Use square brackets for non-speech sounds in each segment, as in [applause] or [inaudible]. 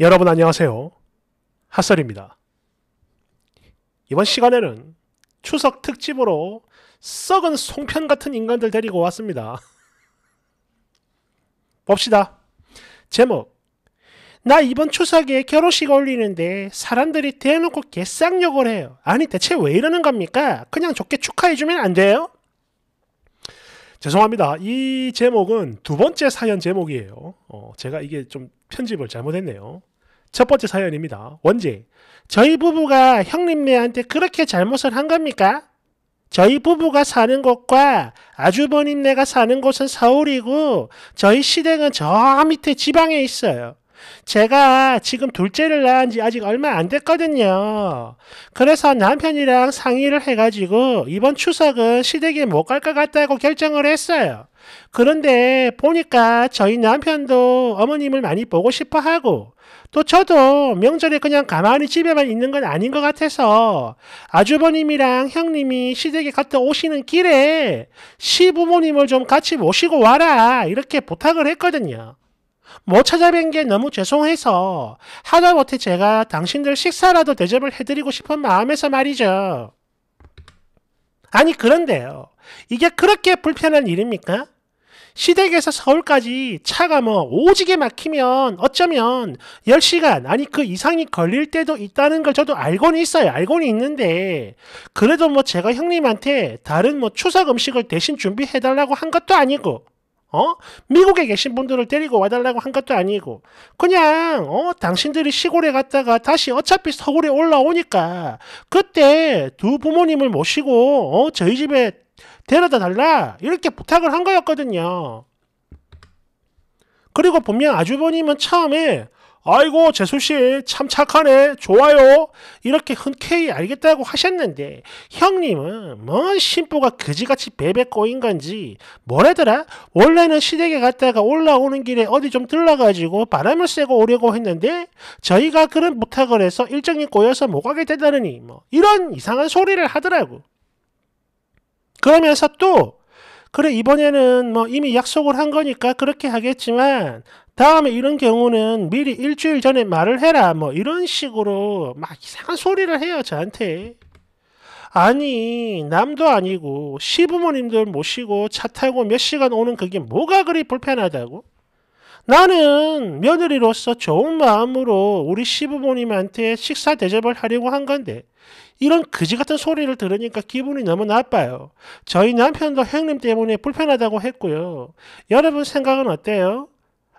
여러분 안녕하세요. 핫설입니다. 이번 시간에는 추석 특집으로 썩은 송편 같은 인간들 데리고 왔습니다. [laughs] 봅시다. 제목 나 이번 추석에 결혼식 올리는데 사람들이 대놓고 개쌍욕을 해요. 아니 대체 왜 이러는 겁니까? 그냥 좋게 축하해주면 안 돼요? 죄송합니다. 이 제목은 두 번째 사연 제목이에요. 어, 제가 이게 좀 편집을 잘못했네요. 첫 번째 사연입니다. 원제. 저희 부부가 형님네한테 그렇게 잘못을 한 겁니까? 저희 부부가 사는 곳과 아주버님네가 사는 곳은 서울이고 저희 시댁은 저 밑에 지방에 있어요. 제가 지금 둘째를 낳은 지 아직 얼마 안 됐거든요. 그래서 남편이랑 상의를 해가지고 이번 추석은 시댁에 못 갈 것 같다고 결정을 했어요. 그런데 보니까 저희 남편도 어머님을 많이 보고 싶어 하고 또 저도 명절에 그냥 가만히 집에만 있는 건 아닌 것 같아서 아주버님이랑 형님이 시댁에 갔다 오시는 길에 시부모님을 좀 같이 모시고 와라 이렇게 부탁을 했거든요. 못 찾아뵌 게 너무 죄송해서 하다못해 제가 당신들 식사라도 대접을 해드리고 싶은 마음에서 말이죠. 아니 그런데요. 이게 그렇게 불편한 일입니까? 시댁에서 서울까지 차가 뭐 오지게 막히면 어쩌면 10시간 아니 그 이상이 걸릴 때도 있다는 걸 저도 알고는 있어요. 알고는 있는데 그래도 뭐 제가 형님한테 다른 뭐 추석 음식을 대신 준비해달라고 한 것도 아니고 어? 미국에 계신 분들을 데리고 와달라고 한 것도 아니고, 그냥, 어? 당신들이 시골에 갔다가 다시 어차피 서울에 올라오니까, 그때 두 부모님을 모시고, 어? 저희 집에 데려다 달라! 이렇게 부탁을 한 거였거든요. 그리고 분명 아주버님은 처음에, 아이고 재수씨 참 착하네 좋아요 이렇게 흔쾌히 알겠다고 하셨는데 형님은 뭔 신부가 그지같이 베베꼬인 건지 뭐래더라 원래는 시댁에 갔다가 올라오는 길에 어디 좀 들러가지고 바람을 쐬고 오려고 했는데 저희가 그런 부탁을 해서 일정이 꼬여서 못 가게 되다니 느뭐 이런 이상한 소리를 하더라고 그러면서 또 그래 이번에는 뭐 이미 약속을 한 거니까 그렇게 하겠지만 다음에 이런 경우는 미리 일주일 전에 말을 해라 뭐 이런 식으로 막 이상한 소리를 해요 저한테 아니 남도 아니고 시부모님들 모시고 차 타고 몇 시간 오는 그게 뭐가 그리 불편하다고 나는 며느리로서 좋은 마음으로 우리 시부모님한테 식사 대접을 하려고 한 건데 이런 그지 같은 소리를 들으니까 기분이 너무 나빠요. 저희 남편도 형님 때문에 불편하다고 했고요. 여러분 생각은 어때요?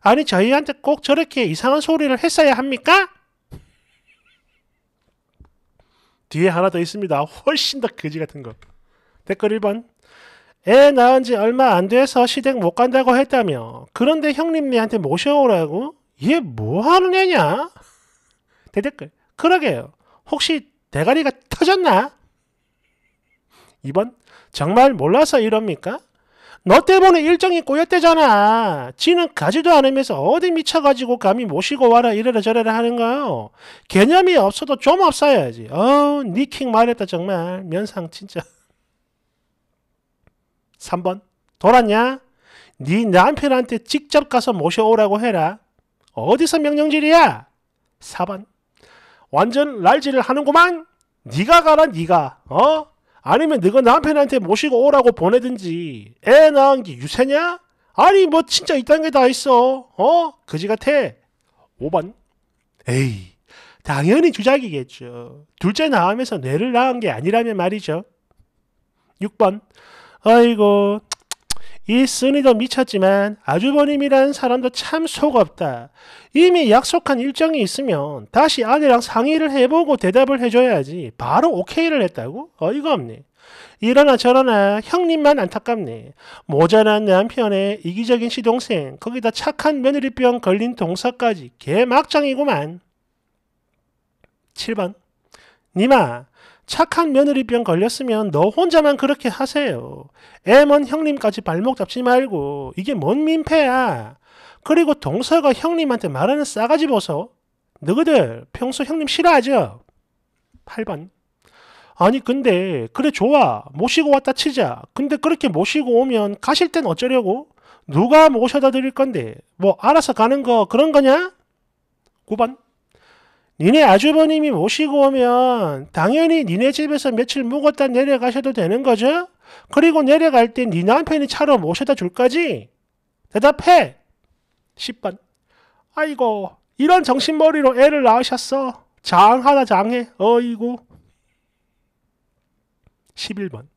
아니 저희한테 꼭 저렇게 이상한 소리를 했어야 합니까? 뒤에 하나 더 있습니다. 훨씬 더 거지 같은 거. 댓글 1번. 애 낳은 지 얼마 안 돼서 시댁 못 간다고 했다며. 그런데 형님네한테 모셔오라고? 얘 뭐 하는 애냐? 대댓글. 그러게요. 혹시 대가리가 터졌나? 2번. 정말 몰라서 이럽니까? 너 때문에 일정이 꼬였대잖아. 지는 가지도 않으면서 어디 미쳐가지고 감히 모시고 와라 이래라 저래라 하는 거요. 개념이 없어도 좀 없어야지. 어 니킹 말했다 정말. 면상 진짜. 3번 돌았냐? 네 남편한테 직접 가서 모셔오라고 해라. 어디서 명령질이야? 4번 완전 날질을 하는구만. 네가 가라 네가. 어? 아니면 네가 남편한테 모시고 오라고 보내든지 애 낳은 게 유세냐? 아니 뭐 진짜 이딴 게 다 있어 어? 그지 같아 5번 에이 당연히 주작이겠죠 둘째 낳으면서 뇌를 낳은 게 아니라면 말이죠 6번 아이고 이 쓴이도 미쳤지만 아주버님이란 사람도 참 속없다. 이미 약속한 일정이 있으면 다시 아내랑 상의를 해보고 대답을 해줘야지 바로 오케이를 했다고? 어이가 없네. 이러나 저러나 형님만 안타깝네. 모자란 남편의 이기적인 시동생 거기다 착한 며느리병 걸린 동서까지 개막장이구만. 7번 니마 착한 며느리병 걸렸으면 너 혼자만 그렇게 하세요. 애먼 형님까지 발목 잡지 말고 이게 뭔 민폐야. 그리고 동서가 형님한테 말하는 싸가지 보소. 너희들 평소 형님 싫어하죠? 8번 아니 근데 그래 좋아 모시고 왔다 치자 근데 그렇게 모시고 오면 가실 땐 어쩌려고? 누가 모셔다 드릴 건데 뭐 알아서 가는 거 그런 거냐? 9번 니네 아주버님이 모시고 오면 당연히 니네 집에서 며칠 묵었다 내려가셔도 되는 거죠? 그리고 내려갈 때네 남편이 차로 모셔다 줄 거지? 대답해! 10번 아이고 이런 정신머리로 애를 낳으셨어. 장하다 장해. 어이구. 11번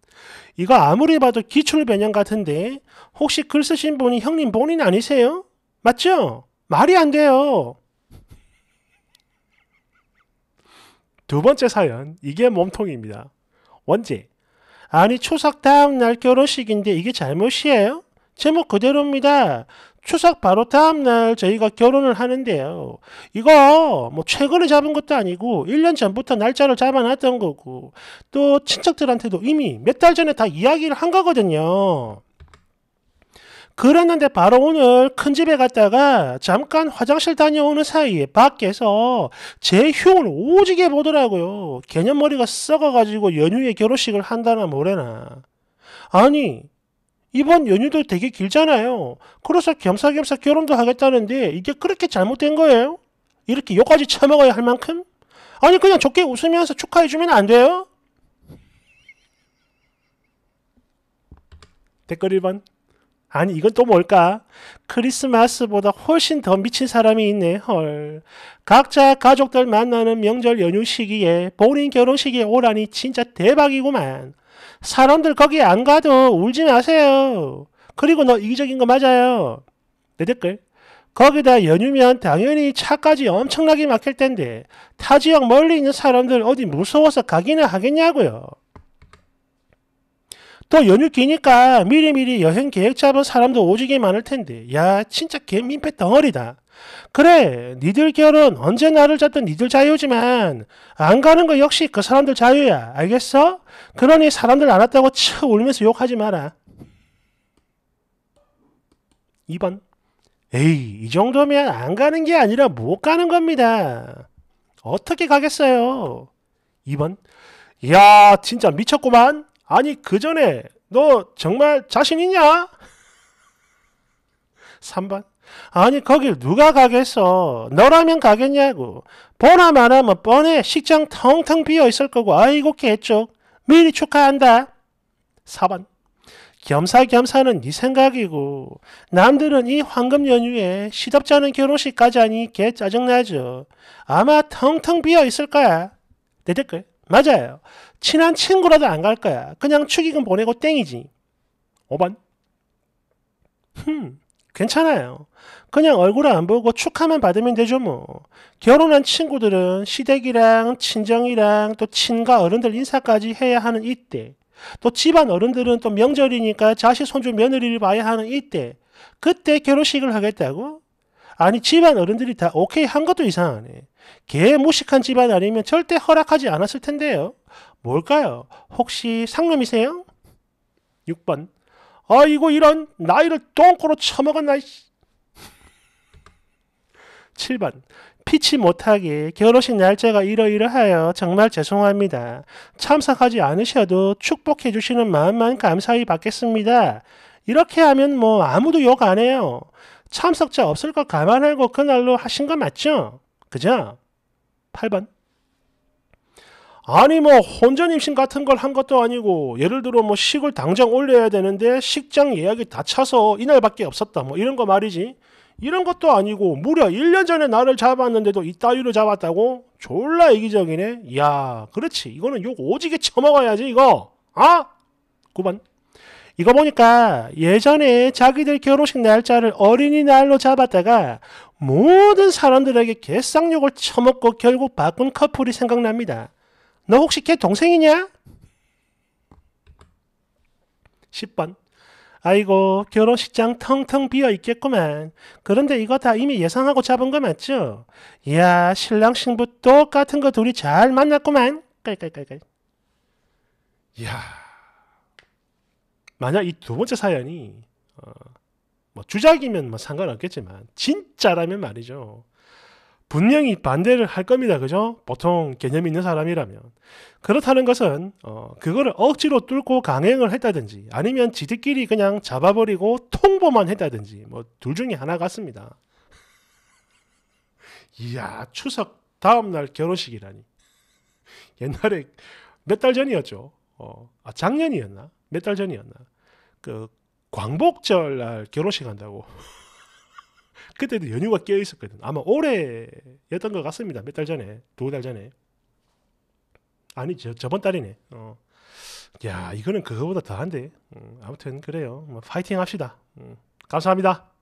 이거 아무리 봐도 기출 변형 같은데 혹시 글 쓰신 분이 형님 본인 아니세요? 맞죠? 말이 안 돼요. 두 번째 사연, 이게 몸통입니다. 원지, 아니 추석 다음 날 결혼식인데 이게 잘못이에요? 제목 그대로입니다. 추석 바로 다음 날 저희가 결혼을 하는데요. 이거 뭐 최근에 잡은 것도 아니고 1년 전부터 날짜를 잡아놨던 거고 또 친척들한테도 이미 몇 달 전에 다 이야기를 한 거거든요. 그랬는데 바로 오늘 큰 집에 갔다가 잠깐 화장실 다녀오는 사이에 밖에서 제 흉을 오지게 보더라고요. 개념머리가 썩어가지고 연휴에 결혼식을 한다나 뭐래나. 아니, 이번 연휴도 되게 길잖아요. 그래서 겸사겸사 결혼도 하겠다는데 이게 그렇게 잘못된 거예요? 이렇게 욕까지 처먹어야 할 만큼? 아니, 그냥 좋게 웃으면서 축하해주면 안 돼요? 댓글 1번. 아니 이건 또 뭘까? 크리스마스보다 훨씬 더 미친 사람이 있네. 헐. 각자 가족들 만나는 명절 연휴 시기에 본인 결혼식에 오라니 진짜 대박이구만. 사람들 거기 안 가도 울지 마세요. 그리고 너 이기적인 거 맞아요. 내 댓글. 거기다 연휴면 당연히 차까지 엄청나게 막힐 텐데 타 지역 멀리 있는 사람들 어디 무서워서 가기는 하겠냐고요. 또 연휴 기니까 미리미리 여행 계획 잡은 사람도 오지게 많을 텐데 야 진짜 개민폐 덩어리다. 그래 니들 결혼 언제 나를 잡든 니들 자유지만 안 가는 거 역시 그 사람들 자유야 알겠어? 그러니 사람들 알았다고쳐 울면서 욕하지 마라. 2번 에이 이 정도면 안 가는 게 아니라 못 가는 겁니다. 어떻게 가겠어요? 2번 야 진짜 미쳤구만 아니 그 전에 너 정말 자신 있냐? 3번 아니 거길 누가 가겠어 너라면 가겠냐고 보나 마나면 뻔해 식장 텅텅 비어 있을 거고 아이고 개쪽 미리 축하한다 4번 겸사겸사는 네 생각이고 남들은 이 황금 연휴에 시덥지 않은 결혼식 가자니 개 짜증나죠 아마 텅텅 비어 있을 거야 내 댓글 맞아요. 친한 친구라도 안 갈 거야. 그냥 축의금 보내고 땡이지. 5번. 흠, 괜찮아요. 그냥 얼굴 안 보고 축하만 받으면 되죠 뭐. 결혼한 친구들은 시댁이랑 친정이랑 또 친가 어른들 인사까지 해야 하는 이때. 또 집안 어른들은 또 명절이니까 자식 손주 며느리를 봐야 하는 이때. 그때 결혼식을 하겠다고? 아니 집안 어른들이 다 오케이 한 것도 이상하네. 개 무식한 집안 아니면 절대 허락하지 않았을 텐데요. 뭘까요? 혹시 상놈이세요? 6번. 아이고 이런 나이를 똥꼬로 처먹은 나이. 7번. 피치 못하게 결혼식 날짜가 이러이러하여 정말 죄송합니다. 참석하지 않으셔도 축복해 주시는 마음만 감사히 받겠습니다. 이렇게 하면 뭐 아무도 욕 안 해요. 참석자 없을 걸 감안하고 그날로 하신 거 맞죠? 그죠? 8번. 아니 뭐 혼전 임신 같은 걸 한 것도 아니고 예를 들어 뭐 식을 당장 올려야 되는데 식장 예약이 다 차서 이날밖에 없었다 뭐 이런 거 말이지 이런 것도 아니고 무려 1년 전에 나를 잡았는데도 이따위로 잡았다고 졸라 이기적이네 야 그렇지 이거는 욕 오지게 처먹어야지 이거 아 어? 9번 이거 보니까 예전에 자기들 결혼식 날짜를 어린이날로 잡았다가 모든 사람들에게 개쌍욕을 처먹고 결국 바꾼 커플이 생각납니다. 너 혹시 걔 동생이냐? 10번. 아이고, 결혼식장 텅텅 비어 있겠구만. 그런데 이거 다 이미 예상하고 잡은 거 맞죠? 이야, 신랑 신부 똑같은 거 둘이 잘 만났구만. 깔깔깔깔. 이야. 만약 이 두 번째 사연이 어, 뭐 주작이면 뭐 상관없겠지만 진짜라면 말이죠. 분명히 반대를 할 겁니다. 그죠? 보통 개념이 있는 사람이라면. 그렇다는 것은 어, 그거를 억지로 뚫고 강행을 했다든지 아니면 지들끼리 그냥 잡아버리고 통보만 했다든지 뭐 둘 중에 하나 같습니다. [laughs] 이야 추석 다음날 결혼식이라니. 옛날에 몇 달 전이었죠. 어, 아, 작년이었나? 몇달 전이었나 그 광복절 날 결혼식 한다고 [laughs] 그때도 연휴가 끼어 있었거든 아마 올해였던 것 같습니다 몇 달 전에 두 달 전에 아니 저, 저번 달이네 어. 야 이거는 그거보다 더한데 음, 아무튼 그래요 뭐, 파이팅 합시다 음, 감사합니다